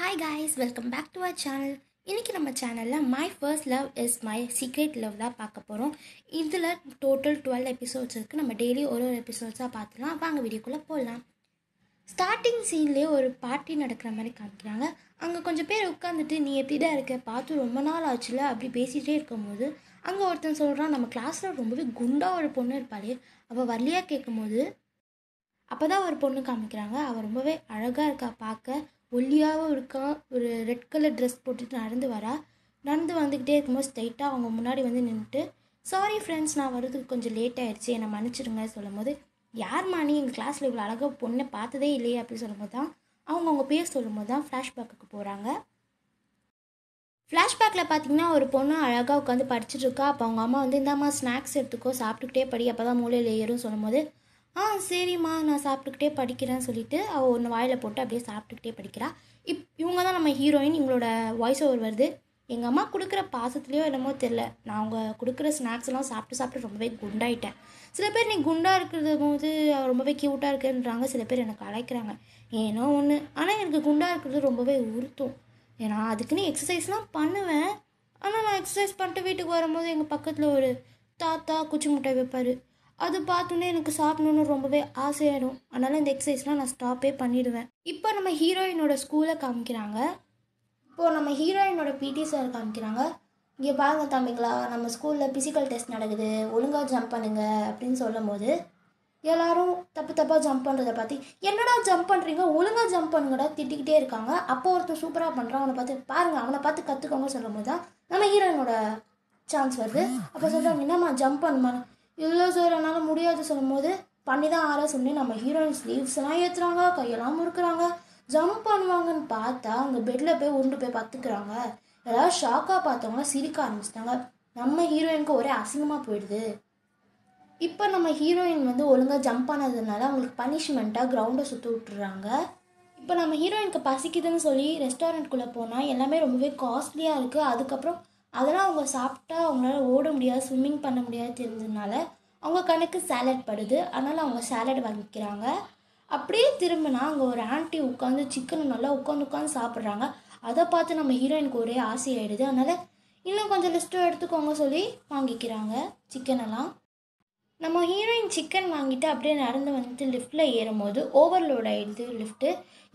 hi guys welcome back to our channel இன்றைக்கி நம்ம சேனலில் my first love is my secret love தான் பார்க்க போகிறோம் இதில் டோட்டல் டுவெல் எபிசோட்ஸ் இருக்குது நம்ம டெய்லி ஒரு ஒரு எபிசோட்ஸாக பார்த்துலாம் வாங்க வீடியோக்குள்ளே போகலாம் ஸ்டார்டிங் சீன்லேயே ஒரு பார்ட்டி நடக்கிற மாதிரி காமிக்கிறாங்க அங்கே கொஞ்சம் பேர் உட்காந்துட்டு நீ எப்படி தான் இருக்க பார்த்து ரொம்ப நாள் ஆச்சுல அப்படி பேசிகிட்டே இருக்கும்போது அங்கே ஒருத்தன் சொல்கிறான் நம்ம கிளாஸில் ரொம்பவே குண்டாக ஒரு பொண்ணு இருப்பாளே அவள் வரலையாக கேட்கும்போது அப்போ தான் ஒரு பொண்ணு காமிக்கிறாங்க அவள் ரொம்பவே அழகாக இருக்கா பார்க்க ஒல்லியாகவும் இருக்கா ஒரு ரெட் கலர் ட்ரெஸ் போட்டுட்டு நடந்து வரா நடந்து வந்துக்கிட்டே இருக்கும்போது ஸ்ட்ரைட்டாக அவங்க முன்னாடி வந்து நின்றுட்டு சாரி ஃப்ரெண்ட்ஸ் நான் வரதுக்கு கொஞ்சம் லேட் ஆகிடுச்சு என்னை மன்னிச்சிடுங்க சொல்லும் போது யார்மா நீ எங்கள் கிளாஸில் இவ்வளோ அழகாக பொண்ணை பார்த்ததே இல்லையே அப்படின்னு சொல்லும்போது தான் அவங்க அவங்க பேர் சொல்லும்போது தான் ஃப்ளாஷ்பேக்கு போகிறாங்க ஃப்ளாஷ்பேக்கில் பார்த்தீங்கன்னா ஒரு பொண்ணு அழகாக உட்காந்து படிச்சுட்டு இருக்கா அப்போ அவங்க அம்மா வந்து இந்தாம்மா ஸ்நாக்ஸ் எடுத்துக்கோ சாப்பிட்டுக்கிட்டே படி அப்போ தான் மூளையில் ஏறும் சொல்லும்போது ஆ சரிம்மா நான் சாப்பிட்டுக்கிட்டே படிக்கிறேன்னு சொல்லிட்டு அவள் ஒன்று வாயில் போட்டு அப்படியே சாப்பிட்டுக்கிட்டே படிக்கிறா இப் இவங்க தான் நம்ம ஹீரோயின் இவங்களோட வாய்ஸ் ஓவர் வருது எங்கள் அம்மா கொடுக்குற பாசத்துலேயோ என்னமோ தெரில நான் அவங்க கொடுக்குற ஸ்நாக்ஸ்லாம் சாப்பிட்டு சாப்பிட்டு ரொம்பவே குண்டாயிட்டேன் சில பேர் நீ குண்டாக இருக்கிறது போது ரொம்பவே க்யூட்டாக இருக்குன்றாங்க சில பேர் எனக்கு அழைக்கிறாங்க ஏனோ ஒன்று ஆனால் எனக்கு குண்டாக இருக்கிறது ரொம்பவே உறுத்தும் ஏன்னா அதுக்குன்னு எக்ஸசைஸ்லாம் பண்ணுவேன் ஆனால் நான் எக்ஸசைஸ் பண்ணிட்டு வீட்டுக்கு வரும்போது எங்கள் பக்கத்தில் ஒரு தாத்தா குச்சி முட்டை வைப்பார் அது பார்த்தோன்னே எனக்கு சாப்பிடணுன்னு ரொம்பவே ஆசையாயிடும் அதனால் இந்த எக்ஸசைஸ்லாம் நான் ஸ்டாப்பே பண்ணிவிடுவேன் இப்போ நம்ம ஹீரோயினோட ஸ்கூலை காமிக்கிறாங்க இப்போது நம்ம ஹீரோயினோட பிடி சார் காமிக்கிறாங்க இங்கே பாருங்க தம்பிங்களா நம்ம ஸ்கூலில் ஃபிசிக்கல் டெஸ்ட் நடக்குது ஒழுங்காக ஜம்ப் பண்ணுங்க அப்படின்னு சொல்லும் போது எல்லாரும் தப்பு தப்பாக ஜம்ப் பண்ணுறதை பார்த்து என்னடா ஜம்ப் பண்ணுறீங்க ஒழுங்காக ஜம்ப் பண்ணுங்கடா திட்டிக்கிட்டே இருக்காங்க அப்போ ஒருத்தர் சூப்பராக பண்ணுறான் அவனை பார்த்து பாருங்கள் அவனை பார்த்து கற்றுக்கோங்க சொல்லும் போது தான் நம்ம ஹீரோயினோட சான்ஸ் வருது அப்போ சொல்கிறாங்க என்னம்மா ஜம்ப் பண்ணுமா இல்லை சார் என்னால் முடியாது சொல்லும்போது பண்ணி தான் ஆற சொல்லி நம்ம ஹீரோயின் ஸ்லீவ்ஸ் எல்லாம் ஏற்றுறாங்க கையெல்லாம் முறுக்கிறாங்க ஜம்ப் பண்ணுவாங்கன்னு பார்த்தா அவங்க பெட்டில் போய் உருண்டு போய் பார்த்துக்கிறாங்க எல்லாம் ஷாக்காக பார்த்தவங்க சிரிக்க ஆரம்பிச்சிட்டாங்க நம்ம ஹீரோயினுக்கு ஒரே அசிங்கமாக போயிடுது இப்போ நம்ம ஹீரோயின் வந்து ஒழுங்காக ஜம்ப் ஆனதுனால அவங்களுக்கு பனிஷ்மெண்ட்டாக கிரவுண்டை சுற்றி விட்டுறாங்க இப்போ நம்ம ஹீரோயினுக்கு பசிக்குதுன்னு சொல்லி ரெஸ்டாரண்ட்குள்ளே போனால் எல்லாமே ரொம்பவே காஸ்ட்லியாக இருக்குது அதுக்கப்புறம் அதெல்லாம் அவங்க சாப்பிட்டா அவங்களால ஓட முடியாது ஸ்விம்மிங் பண்ண முடியாது தெரிஞ்சதுனால அவங்க கணக்கு சேலட் படுது அதனால் அவங்க சேலட் வாங்கிக்கிறாங்க அப்படியே திரும்பினா அங்கே ஒரு ஆண்டி உட்காந்து சிக்கன் நல்லா உட்காந்து உட்காந்து சாப்பிட்றாங்க அதை பார்த்து நம்ம ஹீரோயினுக்கு ஒரே ஆசையாயிடுது அதனால் இன்னும் கொஞ்சம் லிஸ்ட்டும் எடுத்துக்கோங்க சொல்லி வாங்கிக்கிறாங்க சிக்கனெல்லாம் நம்ம ஹீரோயின் சிக்கன் வாங்கிட்டு அப்படியே நடந்து வந்துட்டு லிஃப்ட்டில் ஏறும்போது ஓவர்லோட் ஆகிடுது லிஃப்ட்டு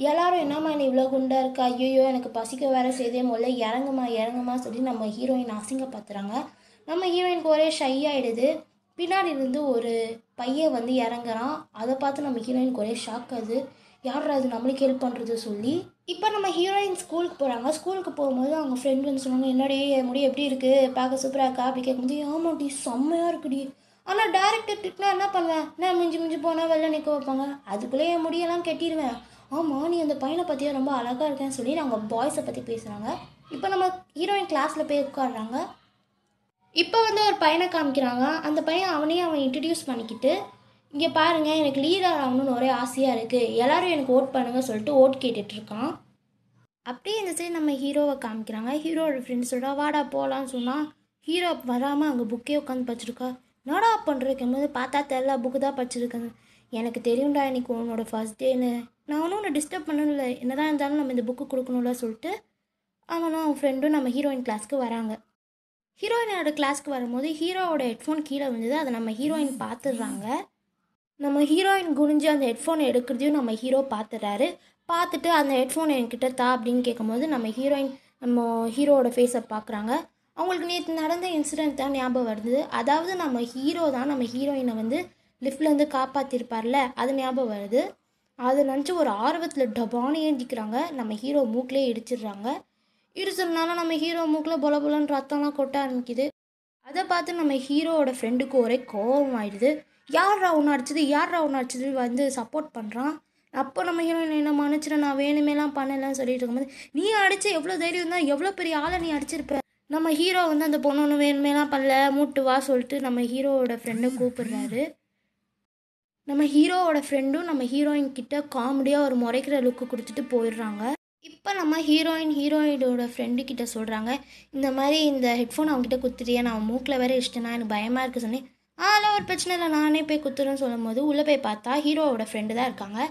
எல்லாரும் என்னம்மா நீ இவ்வளோ குண்டாக இருக்கா ஐயோ எனக்கு பசிக்க வேறு செய்தே முதல்ல இறங்குமா இறங்குமா சொல்லி நம்ம ஹீரோயின் அசிங்கப்படுத்துகிறாங்க நம்ம ஹீரோயின் ஒரே ஷை ஆகிடுது பின்னாடி இருந்து ஒரு பையன் வந்து இறங்குறான் அதை பார்த்து நம்ம ஹீரோயின் ஒரே ஷாக் ஆகுது யார் அது நம்மளுக்கு ஹெல்ப் பண்ணுறது சொல்லி இப்போ நம்ம ஹீரோயின் ஸ்கூலுக்கு போகிறாங்க ஸ்கூலுக்கு போகும்போது அவங்க ஃப்ரெண்ட் வந்து சொன்னாங்க என்னடி முடி எப்படி இருக்குது பார்க்க சூப்பராக இருக்கா அப்படி கேட்கும்போது ஆமாடி செம்மையாக இருக்குடி ஆனால் டேரக்டர் திட்டினா என்ன பண்ணுவேன் நான் மிஞ்சி மிஞ்சி போனால் வெளில நிற்க வைப்பாங்க அதுக்குள்ளே என் முடியெல்லாம் கட்டிடுவேன் ஆமாம் நீ அந்த பையனை பற்றியே ரொம்ப அழகாக இருக்கேன்னு சொல்லி நாங்கள் பாய்ஸை பற்றி பேசுகிறாங்க இப்போ நம்ம ஹீரோயின் கிளாஸில் போய் உட்காடுறாங்க இப்போ வந்து ஒரு பையனை காமிக்கிறாங்க அந்த பையன் அவனையும் அவன் இன்ட்ரடியூஸ் பண்ணிக்கிட்டு இங்கே பாருங்கள் எனக்கு லீடர் ஆகணும்னு ஒரே ஆசையாக இருக்குது எல்லோரும் எனக்கு ஓட் பண்ணுங்கள் சொல்லிட்டு ஓட் கேட்டுட்ருக்கான் அப்படியே இந்த சைடு நம்ம ஹீரோவை காமிக்கிறாங்க ஹீரோட ஃப்ரெண்ட்ஸோட வாடா போகலான்னு சொன்னால் ஹீரோ வராமல் அங்கே புக்கே உட்காந்து படிச்சிருக்கா என்னடா பண்ணுறக்கும் பார்த்தா தெரில புக்கு தான் படிச்சிருக்கேன் எனக்கு தெரியும்டா இன்றைக்கி உன்னோட ஃபஸ்ட் டேன்னு நான் ஒன்றும் உன்னை டிஸ்டர்ப் என்ன என்னதான் இருந்தாலும் நம்ம இந்த புக்கு கொடுக்கணும்ல சொல்லிட்டு அவனும் அவன் ஃப்ரெண்டும் நம்ம ஹீரோயின் கிளாஸ்க்கு வராங்க ஹீரோயினோட கிளாஸ்க்கு வரும்போது ஹீரோவோட ஹெட்ஃபோன் கீழே விழுந்தது அதை நம்ம ஹீரோயின் பார்த்துடுறாங்க நம்ம ஹீரோயின் குனிஞ்சு அந்த ஹெட்ஃபோன் எடுக்கிறதையும் நம்ம ஹீரோ பார்த்துட்றாரு பார்த்துட்டு அந்த ஹெட்ஃபோன் என்கிட்ட தா அப்படின்னு கேட்கும்போது நம்ம ஹீரோயின் நம்ம ஹீரோவோட ஃபேஸை பார்க்குறாங்க அவங்களுக்கு நேற்று நடந்த இன்சிடென்ட் தான் ஞாபகம் வருது அதாவது நம்ம ஹீரோ தான் நம்ம ஹீரோயினை வந்து லிஃப்ட்லேருந்து காப்பாற்றிருப்பார்ல அது ஞாபகம் வருது அதை நினச்சி ஒரு ஆர்வத்தில் டபானு ஏந்திக்கிறாங்க நம்ம ஹீரோ மூக்கிலே இடிச்சிடுறாங்க இடிச்சதுனால நம்ம ஹீரோ மூக்கில் பொல பொலன்னு ரத்தம்லாம் கொட்ட ஆரம்பிக்குது அதை பார்த்து நம்ம ஹீரோவோட ஃப்ரெண்டுக்கு ஒரே கோபம் ஆயிடுது யார் ஒன்று அடிச்சது யார் ஒன்று அடிச்சது வந்து சப்போர்ட் பண்ணுறான் அப்போ நம்ம ஹீரோ என்ன மன்னிச்சிட நான் வேணுமேலாம் பண்ணலாம் சொல்லிட்டு இருக்கும்போது நீ அடித்த எவ்வளோ தைரியம் தான் எவ்வளோ பெரிய ஆளை நீ அடிச்சிருப்ப நம்ம ஹீரோ வந்து அந்த பொண்ணு ஒன்று வேணுமேலாம் பண்ணல மூட்டு வா சொல்லிட்டு நம்ம ஹீரோவோட ஃப்ரெண்டை கூப்பிடுறாரு நம்ம ஹீரோவோட ஃப்ரெண்டும் நம்ம ஹீரோயின் கிட்ட காமெடியாக ஒரு முறைக்கிற லுக்கு கொடுத்துட்டு போயிடுறாங்க இப்போ நம்ம ஹீரோயின் ஹீரோயினோட ஃப்ரெண்டு கிட்ட சொல்கிறாங்க இந்த மாதிரி இந்த ஹெட்ஃபோன் அவங்ககிட்ட குத்துட்டியே நான் மூக்கில் வேற இஷ்டம்னா எனக்கு பயமாக இருக்குது சொன்னேன் அதெல்லாம் ஒரு பிரச்சனை இல்லை நானே போய் குத்துறேன்னு சொல்லும் போது உள்ளே போய் பார்த்தா ஹீரோவோட ஃப்ரெண்டு தான் இருக்காங்க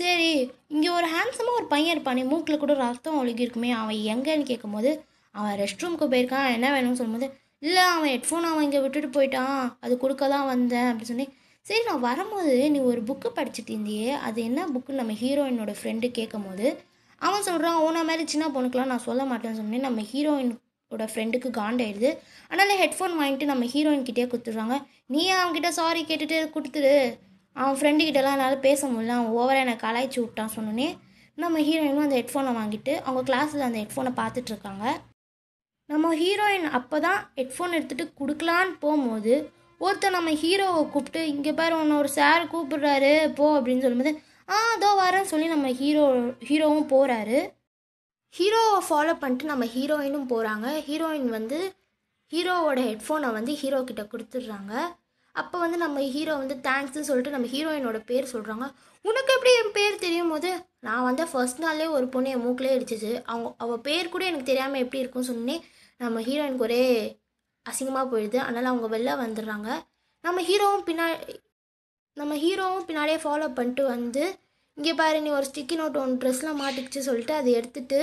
சரி இங்கே ஒரு ஹேண்ட்ஸமாக ஒரு பையன் இருப்பானே மூக்கில் கூட ரத்தம் ஒழுகிருக்குமே அவன் எங்கேன்னு கேட்கும்போது அவன் ரெஸ்ட் ரூமுக்கு போயிருக்கான் என்ன வேணும்னு சொல்லும்போது இல்லை அவன் ஹெட்ஃபோன் அவன் இங்கே விட்டுட்டு போயிட்டான் அது கொடுக்க தான் வந்தேன் அப்படின்னு சொல்லி சரி நான் வரும்போது நீ ஒரு புக்கு படிச்சுட்டு இருந்தியே அது என்ன புக்குன்னு நம்ம ஹீரோயினோட ஃப்ரெண்டு கேட்கும் போது அவன் சொல்கிறான் ஓனா மாதிரி சின்ன பொண்ணுக்கெலாம் நான் சொல்ல மாட்டேன்னு சொன்னேன் நம்ம ஹீரோயினோட ஃப்ரெண்டுக்கு காண்டாயிடுது அதனால் ஹெட்ஃபோன் வாங்கிட்டு நம்ம ஹீரோயின் கிட்டே கொடுத்துட்றாங்க நீ அவன்கிட்ட சாரி கேட்டுட்டு கொடுத்துரு அவன் ஃப்ரெண்டுக்கிட்டலாம் என்னால் பேச முடியல அவன் ஓவராக என்னை கலாய்ச்சி விட்டான் சொன்னோன்னே நம்ம ஹீரோயினும் அந்த ஹெட்ஃபோனை வாங்கிட்டு அவங்க கிளாஸில் அந்த ஹெட்ஃபோனை பார்த்துட்ருக்காங்க நம்ம ஹீரோயின் அப்போ தான் ஹெட்ஃபோன் எடுத்துகிட்டு கொடுக்கலான்னு போகும்போது ஒருத்தர் நம்ம ஹீரோவை கூப்பிட்டு இங்கே பாரு உன்னை ஒரு சார் கூப்பிடுறாரு போ அப்படின்னு சொல்லும்போது ஆ அதோ வரேன்னு சொல்லி நம்ம ஹீரோ ஹீரோவும் போகிறாரு ஹீரோவை ஃபாலோ பண்ணிட்டு நம்ம ஹீரோயினும் போகிறாங்க ஹீரோயின் வந்து ஹீரோவோட ஹெட்ஃபோனை வந்து ஹீரோ கிட்ட கொடுத்துட்றாங்க அப்போ வந்து நம்ம ஹீரோ வந்து தேங்க்ஸ்ன்னு சொல்லிட்டு நம்ம ஹீரோயினோட பேர் சொல்கிறாங்க உனக்கு எப்படி என் பேர் தெரியும் போது நான் வந்து ஃபர்ஸ்ட் நாள்லேயே ஒரு பொண்ணு என் மூக்கிலே அடிச்சிச்சு அவங்க அவள் பேர் கூட எனக்கு தெரியாமல் எப்படி இருக்கும்னு சொன்னேன் நம்ம ஹீரோயினுக்கு ஒரே அசிங்கமாக போயிடுது அதனால் அவங்க வெளில வந்துடுறாங்க நம்ம ஹீரோவும் பின்னா நம்ம ஹீரோவும் பின்னாடியே ஃபாலோ பண்ணிட்டு வந்து இங்கே பாரு நீ ஒரு ஸ்டிக்கி நோட் ஒன் ட்ரெஸ்லாம் மாட்டிக்கிச்சு சொல்லிட்டு அதை எடுத்துட்டு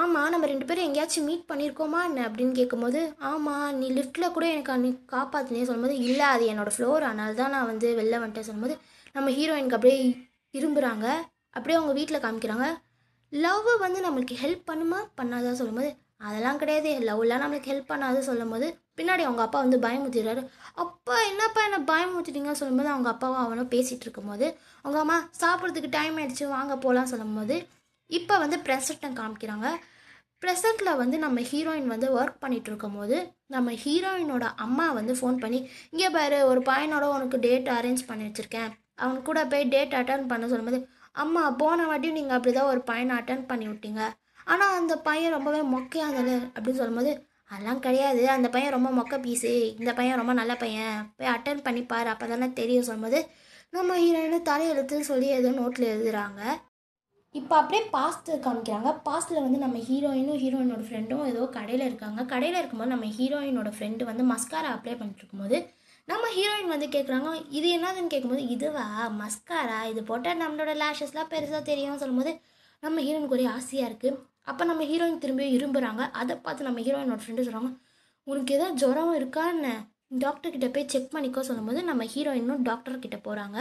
ஆமாம் நம்ம ரெண்டு பேரும் எங்கேயாச்சும் மீட் பண்ணியிருக்கோமா என்ன அப்படின்னு கேட்கும்போது ஆமாம் நீ லிஃப்ட்டில் கூட எனக்கு அன்னைக்கு காப்பாற்றினே சொல்லும்போது இல்லை அது என்னோடய ஃப்ளோர் அதனால தான் நான் வந்து வெளில வந்துட்டேன் சொல்லும்போது நம்ம ஹீரோயினுக்கு அப்படியே திரும்புகிறாங்க அப்படியே அவங்க வீட்டில் காமிக்கிறாங்க லவ்வை வந்து நம்மளுக்கு ஹெல்ப் பண்ணுமா பண்ணாதான் சொல்லும்போது அதெல்லாம் கிடையாது லவ்லாம் நம்மளுக்கு ஹெல்ப் பண்ணாது சொல்லும் போது பின்னாடி அவங்க அப்பா வந்து பயமுத்திடுறாரு அப்பா என்னப்பா என்ன பயமுத்திட்டீங்க சொல்லும்போது அவங்க அப்பாவும் அவனும் பேசிகிட்டு இருக்கும்போது அவங்க அம்மா சாப்பிட்றதுக்கு டைம் ஆகிடுச்சு வாங்க போகலாம் சொல்லும்போது இப்போ வந்து ப்ரெசன்ட்டை காமிக்கிறாங்க ப்ரெசண்ட்டில் வந்து நம்ம ஹீரோயின் வந்து ஒர்க் பண்ணிகிட்டு போது நம்ம ஹீரோயினோட அம்மா வந்து ஃபோன் பண்ணி இங்கே பாரு ஒரு பையனோட உனக்கு டேட் அரேஞ்ச் பண்ணி வச்சுருக்கேன் அவன் கூட போய் டேட் அட்டன் பண்ண சொல்லும்போது அம்மா போன வாட்டியும் நீங்கள் அப்படி தான் ஒரு பையனை அட்டன் பண்ணி விட்டீங்க ஆனால் அந்த பையன் ரொம்பவே மொக்கையாக அப்படின்னு சொல்லும்போது அதெல்லாம் கிடையாது அந்த பையன் ரொம்ப மொக்க பீஸு இந்த பையன் ரொம்ப நல்ல பையன் போய் அட்டன் பண்ணி அப்போ தானே தெரியும் சொல்லும்போது நம்ம ஹீரோயினு தலையெழுத்து சொல்லி ஏதோ நோட்டில் எழுதுகிறாங்க இப்போ அப்படியே பாஸ்ட் காமிக்கிறாங்க பாஸ்ட்டில் வந்து நம்ம ஹீரோயினும் ஹீரோயினோட ஃப்ரெண்டும் ஏதோ கடையில் இருக்காங்க கடையில் இருக்கும்போது நம்ம ஹீரோயினோட ஃப்ரெண்டு வந்து மஸ்காரா அப்ளை பண்ணிட்டு இருக்கும்போது நம்ம ஹீரோயின் வந்து கேட்குறாங்க இது என்னதுன்னு கேட்கும்போது இதுவா மஸ்காரா இது போட்டால் நம்மளோட லேஷஸ்லாம் பெருசாக தெரியும் சொல்லும்போது நம்ம ஹீரோயினுக்கு ஒரே ஆசையாக இருக்குது அப்போ நம்ம ஹீரோயின் திரும்பி விரும்புகிறாங்க அதை பார்த்து நம்ம ஹீரோயினோட ஃப்ரெண்டு சொல்கிறாங்க உனக்கு எதாவது ஜுரம் இருக்கான்னு டாக்டர் டாக்டர்கிட்ட போய் செக் பண்ணிக்கோ சொல்லும்போது நம்ம ஹீரோயினும் டாக்டர்கிட்ட போகிறாங்க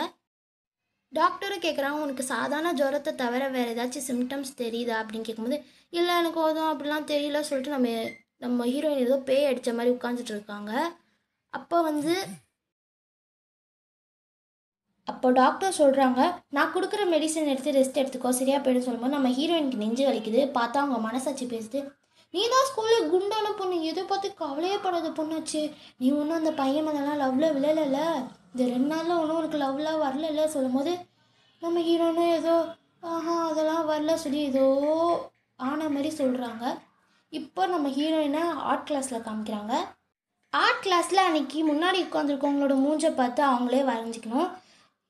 டாக்டரும் கேட்குறாங்க உனக்கு சாதாரண ஜுரத்தை தவிர வேறு ஏதாச்சும் சிம்டம்ஸ் தெரியுதா அப்படின்னு கேட்கும்போது இல்லை எனக்கு ஓதும் அப்படிலாம் தெரியல சொல்லிட்டு நம்ம நம்ம ஹீரோயின் ஏதோ பேய் அடித்த மாதிரி உட்காந்துட்டு இருக்காங்க அப்போ வந்து அப்போ டாக்டர் சொல்கிறாங்க நான் கொடுக்குற மெடிசன் எடுத்து ரெஸ்ட் எடுத்துக்கோ சரியாக போயிடும் சொல்லும்போது நம்ம ஹீரோயினுக்கு நெஞ்சு வலிக்குது பார்த்தா அவங்க மனசாட்சி பேசிட்டு நீ தான் ஸ்கூலில் குண்டான பொண்ணு எதை பார்த்து கவலையே படாத பொண்ணாச்சு நீ ஒன்றும் அந்த பையன் மேலாம் லவ்வில் விழலைல இந்த ரெண்டு நாளில் ஒன்றும் உனக்கு லவ்லாம் சொல்லும் சொல்லும்போது நம்ம ஹீரோனும் ஏதோ ஆஹா அதெல்லாம் வரல சொல்லி ஏதோ ஆன மாதிரி சொல்கிறாங்க இப்போ நம்ம ஹீரோயினை ஆர்ட் கிளாஸில் காமிக்கிறாங்க ஆர்ட் கிளாஸில் அன்றைக்கி முன்னாடி உட்காந்துருக்கவங்களோட மூஞ்சை பார்த்து அவங்களே வரைஞ்சிக்கணும்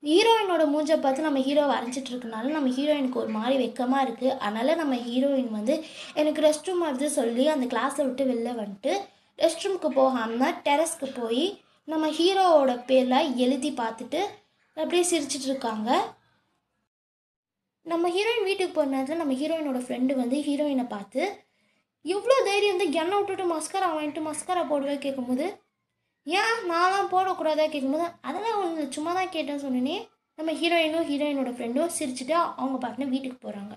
ஹீரோயினோட மூஞ்சை பார்த்து நம்ம ஹீரோ வரைஞ்சிட்டு இருக்கனால நம்ம ஹீரோயினுக்கு ஒரு மாதிரி வெக்கமாக இருக்குது அதனால் நம்ம ஹீரோயின் வந்து எனக்கு ரெஸ்ட் ரூம் வருது சொல்லி அந்த கிளாஸை விட்டு வெளில வந்துட்டு ரெஸ்ட் ரூமுக்கு போகாமல் டெரஸ்க்கு போய் நம்ம ஹீரோவோட பேரில் எழுதி பார்த்துட்டு அப்படியே சிரிச்சிட்டு இருக்காங்க நம்ம ஹீரோயின் வீட்டுக்கு போன நேரத்தில் நம்ம ஹீரோயினோட ஃப்ரெண்டு வந்து ஹீரோயினை பார்த்து இவ்வளோ தைரியம் வந்து எண்ணெய் விட்டுட்டு மஸ்காரா வாங்கிட்டு மஸ்காரா போடுவே கேட்கும்போது ஏன் நான்லாம் போடக்கூடாதா கேட்கும்போது அதெல்லாம் ஒன்று சும்மா தான் கேட்டேன் சொன்னோன்னே நம்ம ஹீரோயினும் ஹீரோயினோட ஃப்ரெண்டும் சிரிச்சுட்டு அவங்க பாட்டுன்னு வீட்டுக்கு போகிறாங்க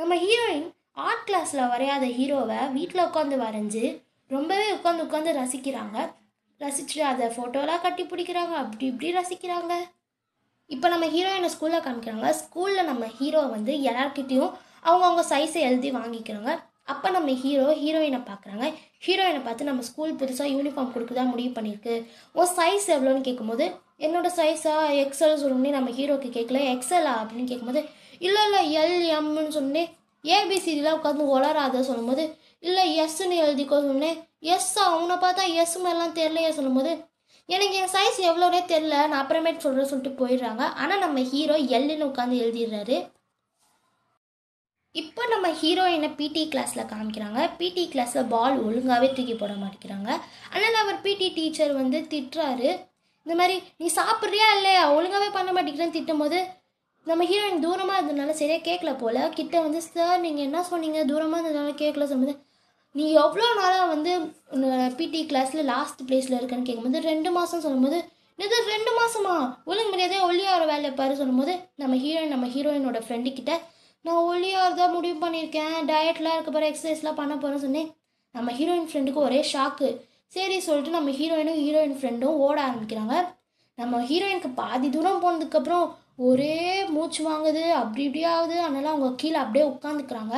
நம்ம ஹீரோயின் ஆர்ட் கிளாஸில் வரையாத ஹீரோவை வீட்டில் உட்காந்து வரைஞ்சி ரொம்பவே உட்காந்து உட்காந்து ரசிக்கிறாங்க ரசிச்சுட்டு அதை ஃபோட்டோலாம் கட்டி பிடிக்கிறாங்க அப்படி இப்படி ரசிக்கிறாங்க இப்போ நம்ம ஹீரோயினை ஸ்கூலில் காமிக்கிறாங்க ஸ்கூலில் நம்ம ஹீரோ வந்து எல்லாருக்கிட்டேயும் அவங்கவுங்க சைஸை எழுதி வாங்கிக்கிறாங்க அப்போ நம்ம ஹீரோ ஹீரோயினை பார்க்குறாங்க ஹீரோயினை பார்த்து நம்ம ஸ்கூல் புதுசாக யூனிஃபார்ம் கொடுக்குதா முடிவு பண்ணியிருக்கு உன் சைஸ் எவ்வளோன்னு கேட்கும்போது என்னோடய சைஸா எக்ஸல் சொல்லணும்னே நம்ம ஹீரோக்கு கேட்கல எக்ஸலா அப்படின்னு கேட்கும்போது இல்லை இல்லை எல் எம்னு சொன்னேன் ஏபிசிடிலாம் உட்காந்து உளராத சொல்லும்போது இல்லை எஸ்ன்னு எழுதிக்கோ சொன்னேன் எஸ்ஸா அவனை பார்த்தா எஸ் மாதிரிலாம் தெரிலையே சொல்லும்போது எனக்கு என் சைஸ் எவ்வளோனே தெரில நான் அப்புறமேட்டு சொல்கிறேன் சொல்லிட்டு போயிடுறாங்க ஆனால் நம்ம ஹீரோ எல்லுன்னு உட்காந்து எழுதிடுறாரு இப்போ நம்ம ஹீரோயினை பிடி கிளாஸில் காமிக்கிறாங்க பிடி கிளாஸில் பால் ஒழுங்காகவே தூக்கி போட மாட்டேங்கிறாங்க அதனால் அவர் பிடி டீச்சர் வந்து திட்டுறாரு இந்த மாதிரி நீ சாப்பிட்றியா இல்லையா ஒழுங்காகவே பண்ண மாட்டேங்கிறேன்னு திட்டும் நம்ம ஹீரோயின் தூரமாக இருந்ததுனால சரியாக கேட்கல போல் கிட்ட வந்து சார் நீங்கள் என்ன சொன்னீங்க தூரமாக இருந்ததுனால கேட்கல சொல்லும்போது நீ எவ்வளோ நாளாக வந்து பிடி கிளாஸில் லாஸ்ட் ப்ளேஸில் இருக்கேன்னு கேட்கும்போது ரெண்டு மாதம் சொல்லும்போது இது ரெண்டு மாதமா ஒழுங்கு மரியாதையாக ஒல்லியாக வேலை பாரு சொல்லும்போது நம்ம ஹீரோயின் நம்ம ஹீரோயினோட ஃப்ரெண்டு கிட்ட நான் ஒல்லியாக இருந்தால் முடிவு பண்ணியிருக்கேன் டயட்லாம் இருக்க போகிற எக்ஸசைஸ்லாம் பண்ண போகிறேன்னு சொன்னேன் நம்ம ஹீரோயின் ஃப்ரெண்டுக்கு ஒரே ஷாக்கு சரி சொல்லிட்டு நம்ம ஹீரோயினும் ஹீரோயின் ஃப்ரெண்டும் ஓட ஆரம்பிக்கிறாங்க நம்ம ஹீரோயினுக்கு பாதி தூரம் போனதுக்கப்புறம் ஒரே மூச்சு வாங்குது அப்படி இப்படி ஆகுது அதனால் அவங்க கீழே அப்படியே உட்காந்துக்கிறாங்க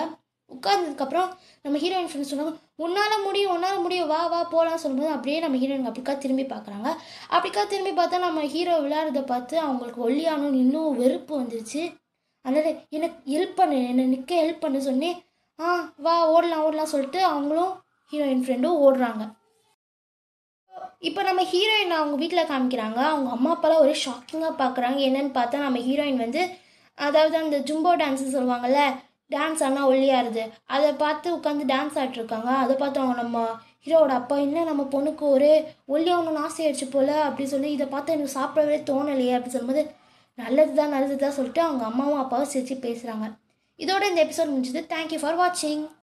உட்காந்ததுக்கப்புறம் நம்ம ஹீரோயின் ஃப்ரெண்ட் சொன்னாங்க உன்னால் முடியும் உன்னால் முடியும் வா வா போகலாம் சொல்லும்போது அப்படியே நம்ம ஹீரோயின் அப்படிக்கா திரும்பி பார்க்குறாங்க அப்படிக்கா திரும்பி பார்த்தா நம்ம ஹீரோ விளையாடுறத பார்த்து அவங்களுக்கு ஒல்லியானு இன்னும் வெறுப்பு வந்துருச்சு அதனால் எனக்கு ஹெல்ப் பண்ணு என்னை நிற்க ஹெல்ப் பண்ணு சொல்லி ஆ வா ஓடலாம் ஓடலாம் சொல்லிட்டு அவங்களும் ஹீரோயின் ஃப்ரெண்டும் ஓடுறாங்க இப்போ நம்ம ஹீரோயின் அவங்க வீட்டில் காமிக்கிறாங்க அவங்க அம்மா அப்பாலாம் ஒரே ஷாக்கிங்காக பார்க்குறாங்க என்னென்னு பார்த்தா நம்ம ஹீரோயின் வந்து அதாவது அந்த ஜும்போ டான்ஸு சொல்லுவாங்கள்ல டான்ஸ் ஆனால் ஒல்லியாருது அதை பார்த்து உட்காந்து டான்ஸ் ஆடிட்டுருக்காங்க அதை பார்த்து அவங்க நம்ம ஹீரோவோட அப்பா இன்னும் நம்ம பொண்ணுக்கு ஒரு ஆசை ஆசையாயிடுச்சு போல் அப்படி சொல்லி இதை பார்த்து எனக்கு சாப்பிடவே தோணலையே அப்படின்னு சொல்லும்போது நல்லது தான் நல்லது தான் சொல்லிட்டு அவங்க அம்மாவும் அப்பாவும் சிரித்து பேசுகிறாங்க இதோட இந்த எபிசோட் முடிஞ்சது தேங்க்யூ ஃபார் வாட்சிங்